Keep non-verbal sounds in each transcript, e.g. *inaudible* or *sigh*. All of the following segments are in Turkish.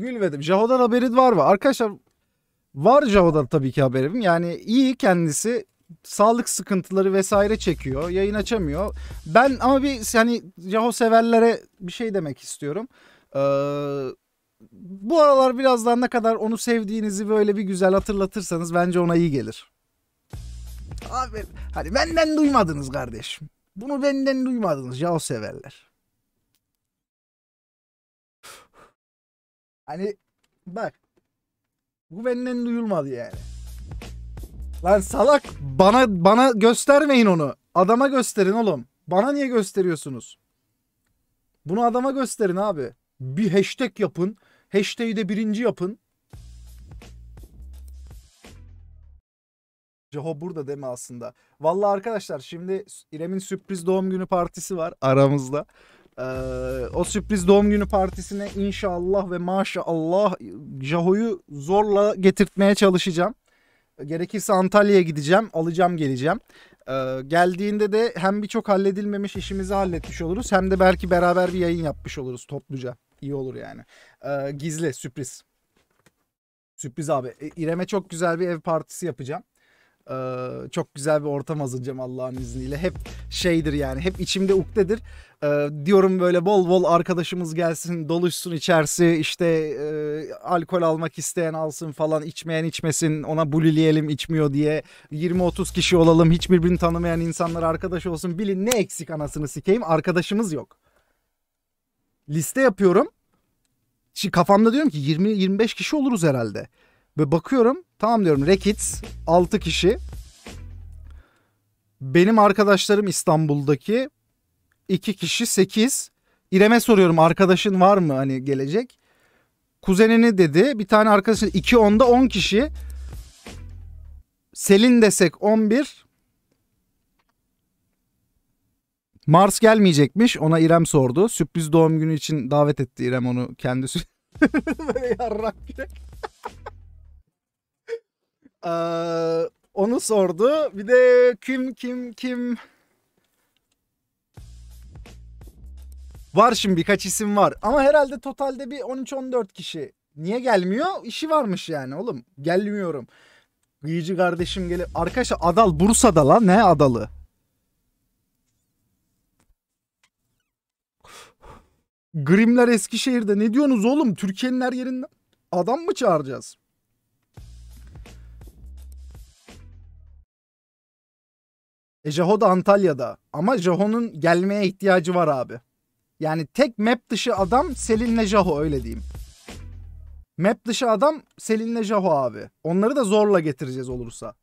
Gülmedim. Jaho'dan haberin var mı? Arkadaşlar var Jaho'dan tabii ki haberim. Yani iyi kendisi sağlık sıkıntıları vesaire çekiyor. Yayın açamıyor. Ben ama bir hani Jaho severlere bir şey demek istiyorum. Ee, bu aralar birazdan ne kadar onu sevdiğinizi böyle bir güzel hatırlatırsanız bence ona iyi gelir. Abi hani benden duymadınız kardeşim. Bunu benden duymadınız Jaho severler. Hani bak. Bu benden duyulmadı yani. Lan salak bana bana göstermeyin onu. Adama gösterin oğlum. Bana niye gösteriyorsunuz? Bunu adama gösterin abi. Bir hashtag yapın. Hashtag'i de birinci yapın. Ceho burada deme aslında. Valla arkadaşlar şimdi İrem'in sürpriz doğum günü partisi var aramızda. Ee, o sürpriz doğum günü partisine inşallah ve maşallah Jaho'yu zorla getirtmeye çalışacağım. Gerekirse Antalya'ya gideceğim, alacağım geleceğim. Ee, geldiğinde de hem birçok halledilmemiş işimizi halletmiş oluruz hem de belki beraber bir yayın yapmış oluruz topluca. İyi olur yani. Ee, gizli, sürpriz. Sürpriz abi. E, İrem'e çok güzel bir ev partisi yapacağım. Ee, çok güzel bir ortam hazırlayacağım Allah'ın izniyle. Hep şeydir yani hep içimde ukdedir. Ee, diyorum böyle bol bol arkadaşımız gelsin doluşsun içerisi işte e, alkol almak isteyen alsın falan içmeyen içmesin ona bulileyelim içmiyor diye 20-30 kişi olalım hiçbirbirini tanımayan insanlar arkadaş olsun bilin ne eksik anasını sikeyim arkadaşımız yok. Liste yapıyorum. Şimdi kafamda diyorum ki 20-25 kişi oluruz herhalde. Ve bakıyorum Tamam diyorum Rekits 6 kişi. Benim arkadaşlarım İstanbul'daki 2 kişi 8. İrem'e soruyorum arkadaşın var mı hani gelecek? Kuzenini dedi bir tane arkadaşın 2 onda 10 kişi. Selin desek 11. Mars gelmeyecekmiş ona İrem sordu. Sürpriz doğum günü için davet etti İrem onu kendisi. *laughs* Böyle yarrak bile. Şey. Ee, onu sordu. Bir de kim kim kim Var şimdi birkaç isim var. Ama herhalde totalde bir 13-14 kişi. Niye gelmiyor? İşi varmış yani oğlum. Gelmiyorum. Gıyıcı kardeşim gelip. Arkadaşlar Adal Bursa'da lan. Ne Adalı? Grimler Eskişehir'de. Ne diyorsunuz oğlum? Türkiye'nin her yerinden adam mı çağıracağız? E Jeho da Antalya'da. Ama Jaho'nun gelmeye ihtiyacı var abi. Yani tek map dışı adam Selin'le Jaho öyle diyeyim. Map dışı adam Selin'le Jaho abi. Onları da zorla getireceğiz olursa.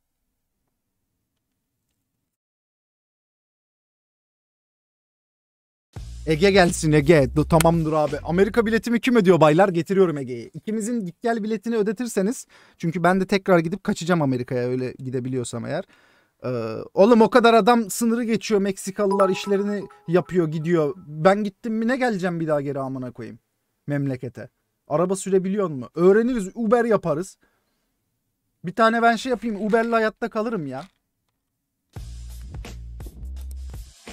Ege gelsin Ege. Do, tamamdır abi. Amerika biletimi kim ödüyor baylar? Getiriyorum Ege'yi. İkimizin git gel biletini ödetirseniz. Çünkü ben de tekrar gidip kaçacağım Amerika'ya öyle gidebiliyorsam eğer. Ee, oğlum o kadar adam sınırı geçiyor Meksikalılar işlerini yapıyor gidiyor. Ben gittim mi ne geleceğim bir daha geri amına koyayım memlekete. Araba sürebiliyor mu? Öğreniriz Uber yaparız. Bir tane ben şey yapayım Uber'le hayatta kalırım ya.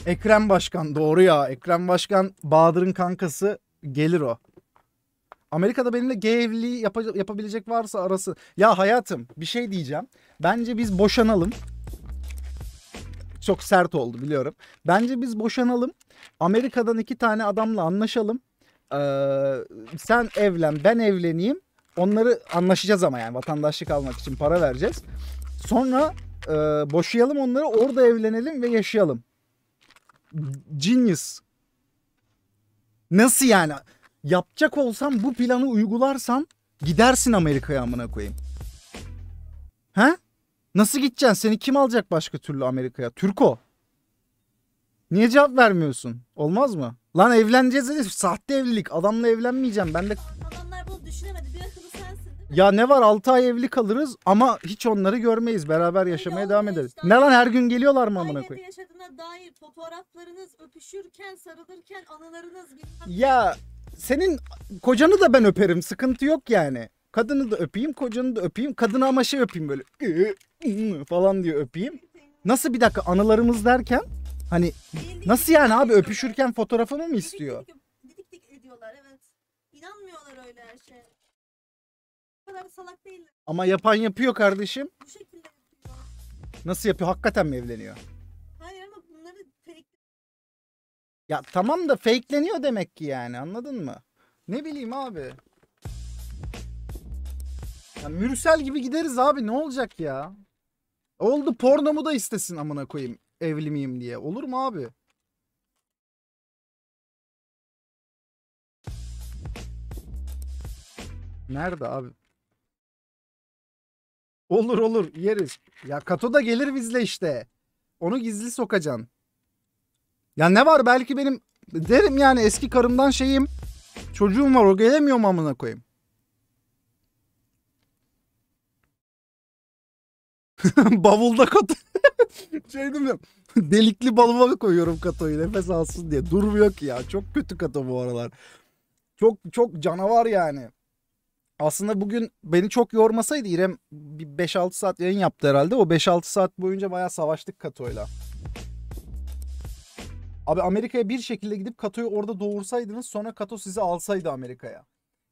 Ekrem Başkan doğru ya. Ekrem Başkan Bahadır'ın kankası gelir o. Amerika'da benimle gay evliliği yap yapabilecek varsa arası. Ya hayatım bir şey diyeceğim. Bence biz boşanalım. Çok sert oldu biliyorum. Bence biz boşanalım. Amerika'dan iki tane adamla anlaşalım. Ee, sen evlen ben evleneyim. Onları anlaşacağız ama yani vatandaşlık almak için para vereceğiz. Sonra e, boşayalım onları orada evlenelim ve yaşayalım. Genius. Nasıl yani? Yapacak olsam bu planı uygularsan gidersin Amerika'ya amına koyayım. He? Nasıl gideceksin? Seni kim alacak başka türlü Amerika'ya? Türko. Niye cevap vermiyorsun? Olmaz mı? Lan evleneceğiz dedi. Sahte evlilik. Adamla evlenmeyeceğim. Ben de... Adamlar bunu düşünemedi. Bir akıllı sensin. Ya ne var 6 ay evli kalırız ama hiç onları görmeyiz. Beraber yaşamaya devam ederiz. işte. Ne lan her gün geliyorlar mı amına Aynı koyayım? yaşadığına dair fotoğraflarınız öpüşürken, sarılırken anılarınız bilmem Ya senin kocanı da ben öperim. Sıkıntı yok yani. Kadını da öpeyim, kocanı da öpeyim. Kadını ama şey öpeyim böyle falan diye öpeyim. Nasıl bir dakika anılarımız derken hani nasıl yani abi öpüşürken fotoğrafımı mı istiyor? Didik dik ediyorlar evet. İnanmıyorlar öyle her şeye. Bu kadar salak değiller. Ama yapan yapıyor kardeşim. Bu şekilde yapıyor. Nasıl yapıyor? Hakikaten mi evleniyor? Hayır ama bunları fake... Ya tamam da fakeleniyor demek ki yani anladın mı? Ne bileyim abi. Ya Mürsel gibi gideriz abi ne olacak ya? Oldu pornomu da istesin amına koyayım. Evli miyim diye. Olur mu abi? Nerede abi? Olur olur yeriz. Ya Kato da gelir bizle işte. Onu gizli sokacaksın. Ya ne var belki benim derim yani eski karımdan şeyim. Çocuğum var o gelemiyor mu amına koyayım. *laughs* Bavulda katı. *laughs* şey demiyorum, Delikli balıma koyuyorum katoyu nefes alsın diye. Durmuyor ki ya. Çok kötü kato bu aralar. Çok çok canavar yani. Aslında bugün beni çok yormasaydı İrem 5-6 saat yayın yaptı herhalde. O 5-6 saat boyunca bayağı savaştık Kato'yla. Abi Amerika'ya bir şekilde gidip Kato'yu orada doğursaydınız sonra Kato sizi alsaydı Amerika'ya.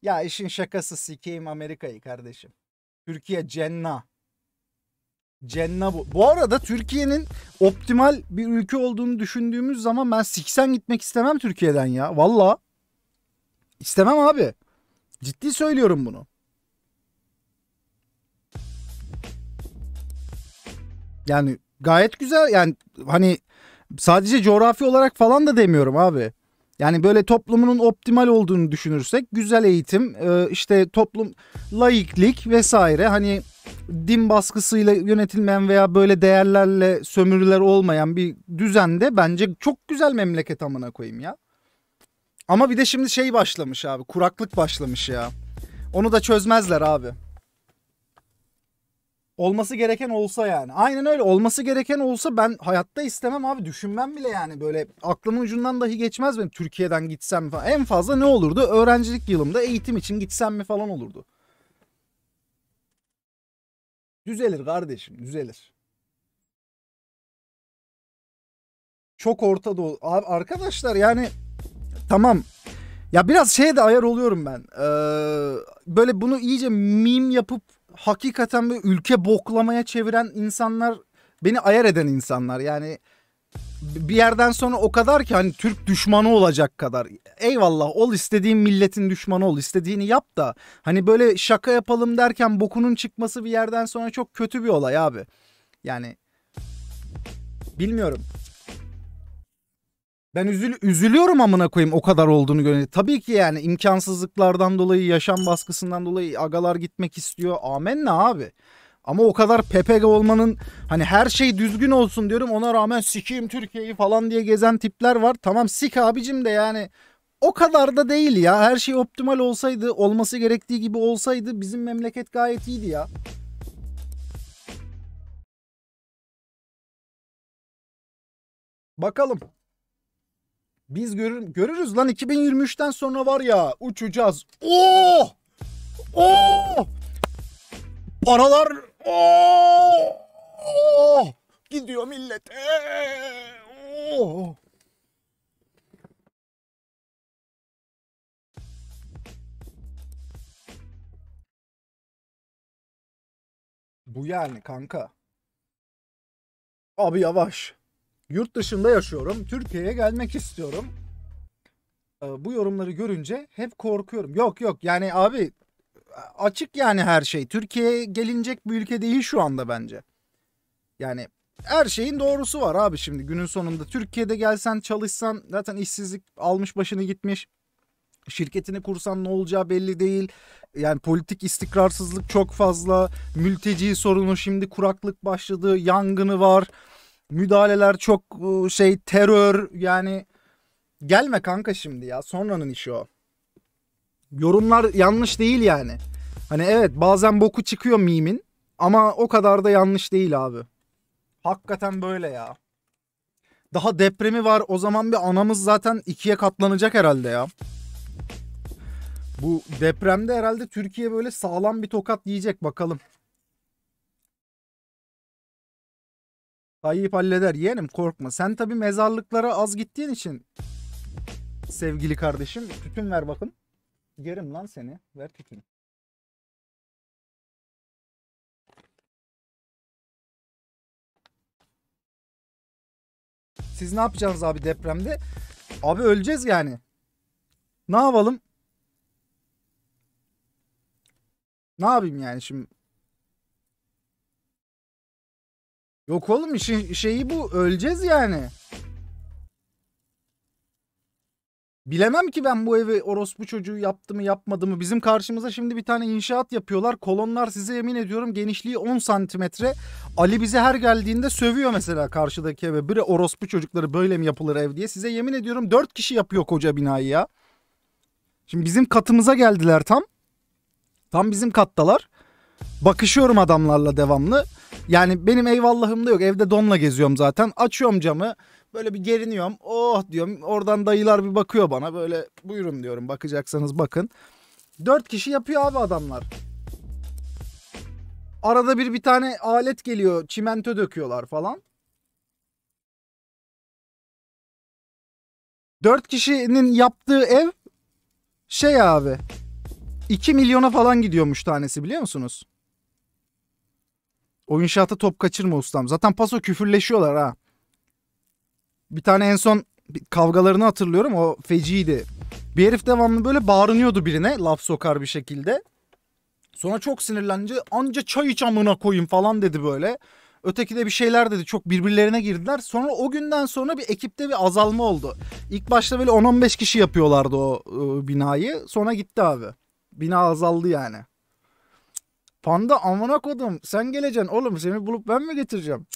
Ya işin şakası sikeyim Amerika'yı kardeşim. Türkiye cenna. Cennabu. Bu Bu arada Türkiye'nin optimal bir ülke olduğunu düşündüğümüz zaman ben 80 gitmek istemem Türkiye'den ya. Valla. İstemem abi. Ciddi söylüyorum bunu. Yani gayet güzel yani hani sadece coğrafi olarak falan da demiyorum abi. Yani böyle toplumunun optimal olduğunu düşünürsek güzel eğitim, e, işte toplum laiklik vesaire hani din baskısıyla yönetilmeyen veya böyle değerlerle sömürüler olmayan bir düzende bence çok güzel memleket amına koyayım ya. Ama bir de şimdi şey başlamış abi kuraklık başlamış ya. Onu da çözmezler abi. Olması gereken olsa yani. Aynen öyle olması gereken olsa ben hayatta istemem abi düşünmem bile yani böyle aklımın ucundan dahi geçmez benim Türkiye'den gitsem falan. En fazla ne olurdu? Öğrencilik yılımda eğitim için gitsem mi falan olurdu. Düzelir kardeşim düzelir. Çok Orta Doğu. Abi arkadaşlar yani tamam ya biraz şeye de ayar oluyorum ben. Ee, böyle bunu iyice mim yapıp hakikaten bir ülke boklamaya çeviren insanlar beni ayar eden insanlar. Yani bir yerden sonra o kadar ki hani Türk düşmanı olacak kadar. Eyvallah ol istediğin milletin düşmanı ol istediğini yap da hani böyle şaka yapalım derken bokunun çıkması bir yerden sonra çok kötü bir olay abi. Yani bilmiyorum. Ben üzül üzülüyorum amına koyayım o kadar olduğunu görünce. Tabii ki yani imkansızlıklardan dolayı, yaşam baskısından dolayı agalar gitmek istiyor. ne abi. Ama o kadar PPG olmanın hani her şey düzgün olsun diyorum ona rağmen sikeyim Türkiye'yi falan diye gezen tipler var. Tamam sik abicim de yani o kadar da değil ya. Her şey optimal olsaydı, olması gerektiği gibi olsaydı bizim memleket gayet iyiydi ya. Bakalım. Biz görür, görürüz lan 2023'ten sonra var ya uçacağız. Oh! Oh! Paralar oh! Oh! Gidiyor millete. Oh! Bu yani kanka. Abi yavaş. Yurt dışında yaşıyorum. Türkiye'ye gelmek istiyorum. Ee, bu yorumları görünce hep korkuyorum. Yok yok yani abi açık yani her şey. Türkiye'ye gelinecek bir ülke değil şu anda bence. Yani her şeyin doğrusu var abi şimdi günün sonunda. Türkiye'de gelsen çalışsan zaten işsizlik almış başını gitmiş. Şirketini kursan ne olacağı belli değil. Yani politik istikrarsızlık çok fazla. Mülteci sorunu şimdi kuraklık başladı. Yangını var müdahaleler çok e, şey terör yani gelme kanka şimdi ya sonranın işi o. Yorumlar yanlış değil yani. Hani evet bazen boku çıkıyor mimin ama o kadar da yanlış değil abi. Hakikaten böyle ya. Daha depremi var o zaman bir anamız zaten ikiye katlanacak herhalde ya. Bu depremde herhalde Türkiye böyle sağlam bir tokat yiyecek bakalım. Tayyip halleder yeğenim korkma. Sen tabii mezarlıklara az gittiğin için sevgili kardeşim tütün ver bakın. Gerim lan seni. Ver tütünü. Siz ne yapacaksınız abi depremde? Abi öleceğiz yani. Ne yapalım? Ne yapayım yani şimdi? Yok oğlum işin şeyi bu. Öleceğiz yani. Bilemem ki ben bu evi orospu çocuğu yaptı mı yapmadı mı. Bizim karşımıza şimdi bir tane inşaat yapıyorlar. Kolonlar size yemin ediyorum genişliği 10 santimetre. Ali bize her geldiğinde sövüyor mesela karşıdaki eve. Biri orospu çocukları böyle mi yapılır ev diye. Size yemin ediyorum 4 kişi yapıyor koca binayı ya. Şimdi bizim katımıza geldiler tam. Tam bizim kattalar. Bakışıyorum adamlarla devamlı. Yani benim eyvallahım da yok. Evde donla geziyorum zaten. Açıyorum camı. Böyle bir geriniyorum. Oh diyorum. Oradan dayılar bir bakıyor bana. Böyle buyurun diyorum. Bakacaksanız bakın. Dört kişi yapıyor abi adamlar. Arada bir bir tane alet geliyor. Çimento döküyorlar falan. Dört kişinin yaptığı ev şey abi 2 milyona falan gidiyormuş tanesi biliyor musunuz? O inşaata top kaçırma ustam. Zaten paso küfürleşiyorlar ha. Bir tane en son kavgalarını hatırlıyorum. O feciydi. Bir herif devamlı böyle bağırınıyordu birine laf sokar bir şekilde. Sonra çok sinirlenince anca çay iç amına koyayım falan dedi böyle. Öteki de bir şeyler dedi. Çok birbirlerine girdiler. Sonra o günden sonra bir ekipte bir azalma oldu. İlk başta böyle 10-15 kişi yapıyorlardı o e, binayı. Sonra gitti abi. Bina azaldı yani. Panda amına kodum sen geleceksin oğlum seni bulup ben mi getireceğim?